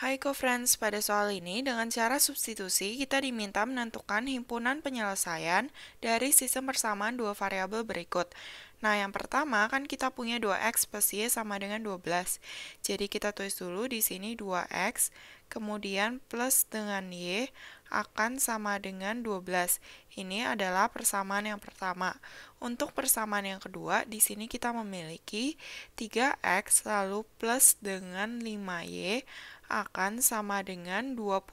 Hai co-friends, pada soal ini dengan cara substitusi kita diminta menentukan himpunan penyelesaian dari sistem persamaan dua variabel berikut. Nah, yang pertama kan kita punya 2x plus y sama dengan 12. Jadi kita tulis dulu di sini 2x, kemudian plus dengan y akan sama dengan 12. Ini adalah persamaan yang pertama. Untuk persamaan yang kedua, di sini kita memiliki 3x lalu plus dengan 5y akan sama dengan 25.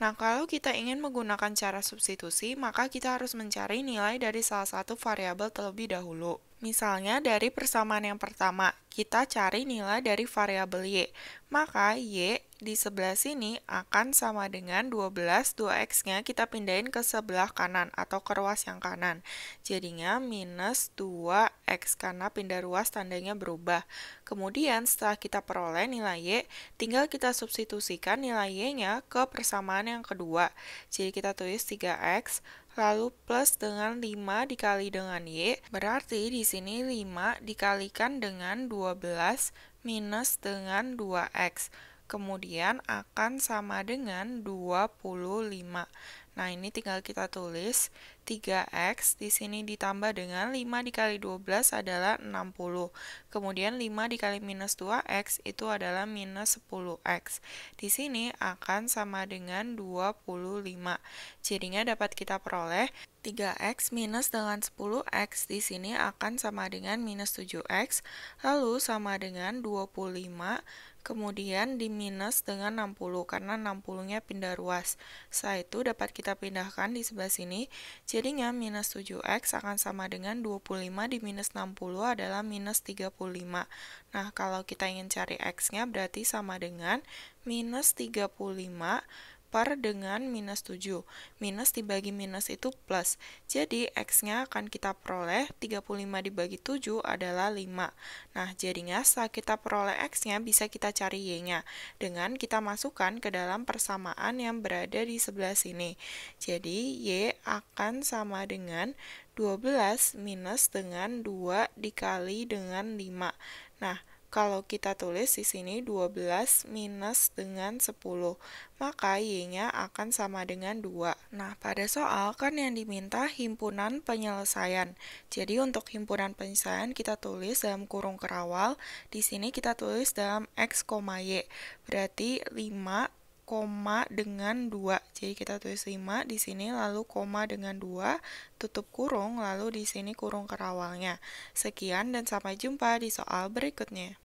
Nah, kalau kita ingin menggunakan cara substitusi, maka kita harus mencari nilai dari salah satu variabel terlebih dahulu. lo Misalnya dari persamaan yang pertama, kita cari nilai dari variabel Y. Maka Y di sebelah sini akan sama dengan 12 2x-nya kita pindahin ke sebelah kanan atau ke ruas yang kanan. Jadinya minus 2x karena pindah ruas tandanya berubah. Kemudian setelah kita peroleh nilai Y, tinggal kita substitusikan nilai Y-nya ke persamaan yang kedua. Jadi kita tulis 3x lalu plus dengan 5 dikali dengan Y, berarti di sini 5 dikalikan dengan 12 minus dengan 2x kemudian akan sama dengan 25. Nah, ini tinggal kita tulis 3x di sini ditambah dengan 5 dikali 12 adalah 60. Kemudian 5 dikali minus 2x itu adalah minus 10x. Di sini akan sama dengan 25. Jadinya dapat kita peroleh 3x minus dengan 10x di sini akan sama dengan minus 7x, lalu sama dengan 25 kemudian di minus dengan 60 karena 60-nya pindah ruas. Setelah itu dapat kita pindahkan di sebelah sini, jadinya minus 7x akan sama dengan 25 di minus 60 adalah minus 35. Nah, kalau kita ingin cari x-nya berarti sama dengan minus 35 per dengan minus 7. Minus dibagi minus itu plus. Jadi, X-nya akan kita peroleh 35 dibagi 7 adalah 5. Nah, jadinya setelah kita peroleh X-nya, bisa kita cari Y-nya. Dengan kita masukkan ke dalam persamaan yang berada di sebelah sini. Jadi, Y akan sama dengan 12 minus dengan 2 dikali dengan 5. Nah, kalau kita tulis di sini 12 minus dengan 10, maka Y-nya akan sama dengan 2. Nah, pada soal kan yang diminta himpunan penyelesaian. Jadi untuk himpunan penyelesaian kita tulis dalam kurung kerawal, di sini kita tulis dalam X, Y. Berarti 5 koma dengan 2. Jadi kita tulis 5 di sini lalu koma dengan 2, tutup kurung lalu di sini kurung kerawalnya. Sekian dan sampai jumpa di soal berikutnya.